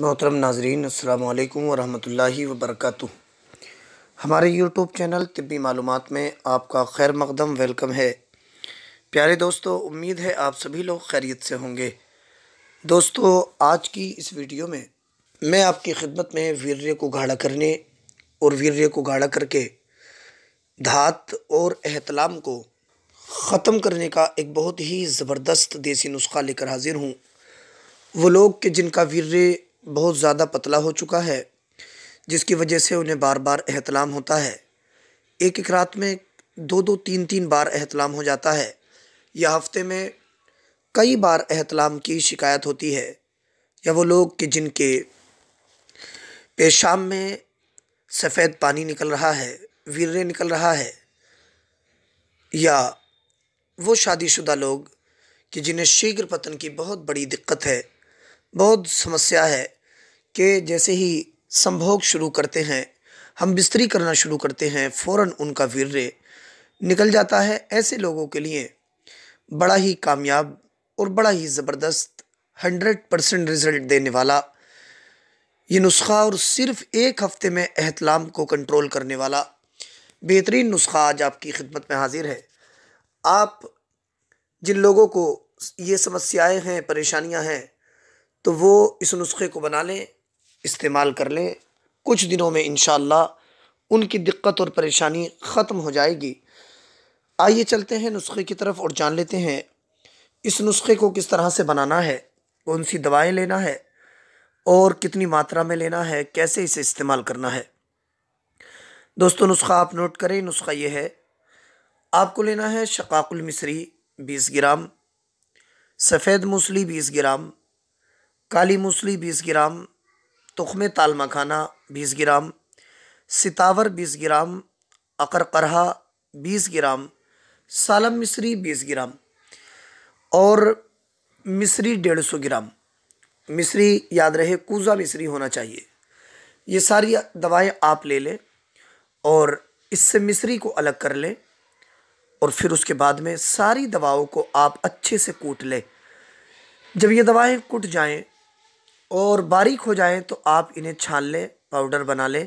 मोहतरम नाजरीन अल्लाम वरहमतुल्लाहि वबरकत हमारे यूट्यूब चैनल तिबी मालूम में आपका खैर मकदम वेलकम है प्यारे दोस्तों उम्मीद है आप सभी लोग खैरियत से होंगे दोस्तों आज की इस वीडियो में मैं आपकी खिदमत में वीर्य को गाढ़ा करने और वीर्य को गाढ़ा करके धात और एहतलाम को ख़त्म करने का एक बहुत ही ज़बरदस्त देसी नुस्खा लेकर हाजिर हूँ वो लोग के जिनका वीर्य बहुत ज़्यादा पतला हो चुका है जिसकी वजह से उन्हें बार बार एहतलाम होता है एक एक रात में दो दो तीन तीन बार एहतलाम हो जाता है या हफ्ते में कई बार एहतलाम की शिकायत होती है या वो लोग कि जिनके पेशाब में सफ़ेद पानी निकल रहा है वीरें निकल रहा है या वो शादीशुदा लोग कि जिन्हें शीघ्र पतन की बहुत बड़ी दिक्कत है बहुत समस्या है के जैसे ही संभोग शुरू करते हैं हम बिस्तरी करना शुरू करते हैं फ़ौर उनका वीर निकल जाता है ऐसे लोगों के लिए बड़ा ही कामयाब और बड़ा ही ज़बरदस्त हंड्रेड परसेंट रिज़ल्ट देने वाला ये नुस्खा और सिर्फ़ एक हफ़्ते में अहतलाम को कंट्रोल करने वाला बेहतरीन नुस्खा आज आपकी खिदमत में हाजिर है आप जिन लोगों को ये समस्याएं हैं परेशानियां हैं तो वो इस नुस्खे को बना लें इस्तेमाल कर लें कुछ दिनों में इन उनकी दिक्कत और परेशानी ख़त्म हो जाएगी आइए चलते हैं नुस्खे की तरफ और जान लेते हैं इस नुस्खे को किस तरह से बनाना है कौन सी दवाएं लेना है और कितनी मात्रा में लेना है कैसे इसे इस्तेमाल करना है दोस्तों नुस्खा आप नोट करें नुस्खा ये है आपको लेना है शकाकुल मिस्री बीस ग्राम सफ़ेद मूसली बीस ग्राम काली मूसली बीस ग्राम तुखमे ताल मखाना बीस ग्राम सितावर बीस ग्राम करहा बीस ग्राम सालम मिश्री बीस ग्राम और मिश्री डेढ़ सौ ग्राम मिश्री याद रहे कूज़ा मिश्री होना चाहिए ये सारी दवाएं आप ले लें और इससे मिश्री को अलग कर लें और फिर उसके बाद में सारी दवाओं को आप अच्छे से कूट लें जब ये दवाएं कूट जाएं और बारीक हो जाएं तो आप इन्हें छान लें पाउडर बना लें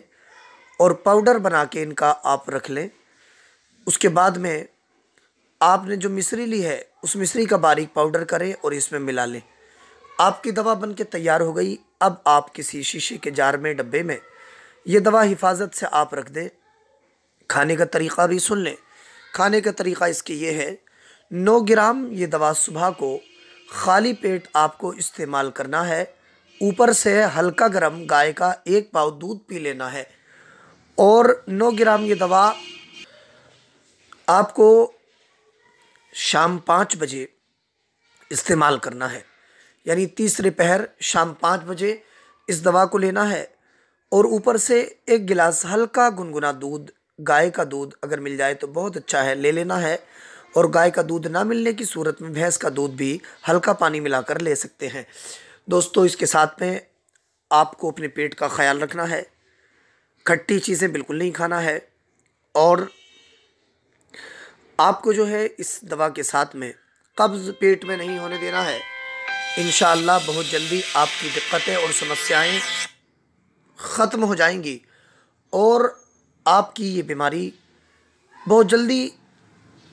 और पाउडर बना के इनका आप रख लें उसके बाद में आपने जो मिश्री ली है उस मिश्री का बारीक पाउडर करें और इसमें मिला लें आपकी दवा बन के तैयार हो गई अब आप किसी शीशे के जार में डब्बे में ये दवा हिफाजत से आप रख दें खाने का तरीक़ा भी सुन लें खाने का तरीक़ा इसके ये है नौ ग्राम ये दवा सुबह को खाली पेट आपको इस्तेमाल करना है ऊपर से हल्का गर्म गाय का एक पाव दूध पी लेना है और 9 ग्राम ये दवा आपको शाम पाँच बजे इस्तेमाल करना है यानी तीसरे पहर शाम पाँच बजे इस दवा को लेना है और ऊपर से एक गिलास हल्का गुनगुना दूध गाय का दूध अगर मिल जाए तो बहुत अच्छा है ले लेना है और गाय का दूध ना मिलने की सूरत में भैंस का दूध भी हल्का पानी मिलाकर ले सकते हैं दोस्तों इसके साथ में आपको अपने पेट का ख्याल रखना है खट्टी चीज़ें बिल्कुल नहीं खाना है और आपको जो है इस दवा के साथ में कब्ज़ पेट में नहीं होने देना है इन बहुत जल्दी आपकी दिक्कतें और समस्याएं ख़त्म हो जाएंगी और आपकी ये बीमारी बहुत जल्दी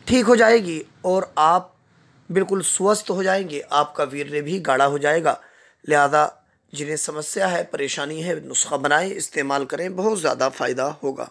ठीक हो जाएगी और आप बिल्कुल स्वस्थ हो जाएंगे आपका वीर भी गाढ़ा हो जाएगा लिहाजा जिन्हें समस्या है परेशानी है नुस्खा बनाएं इस्तेमाल करें बहुत ज़्यादा फ़ायदा होगा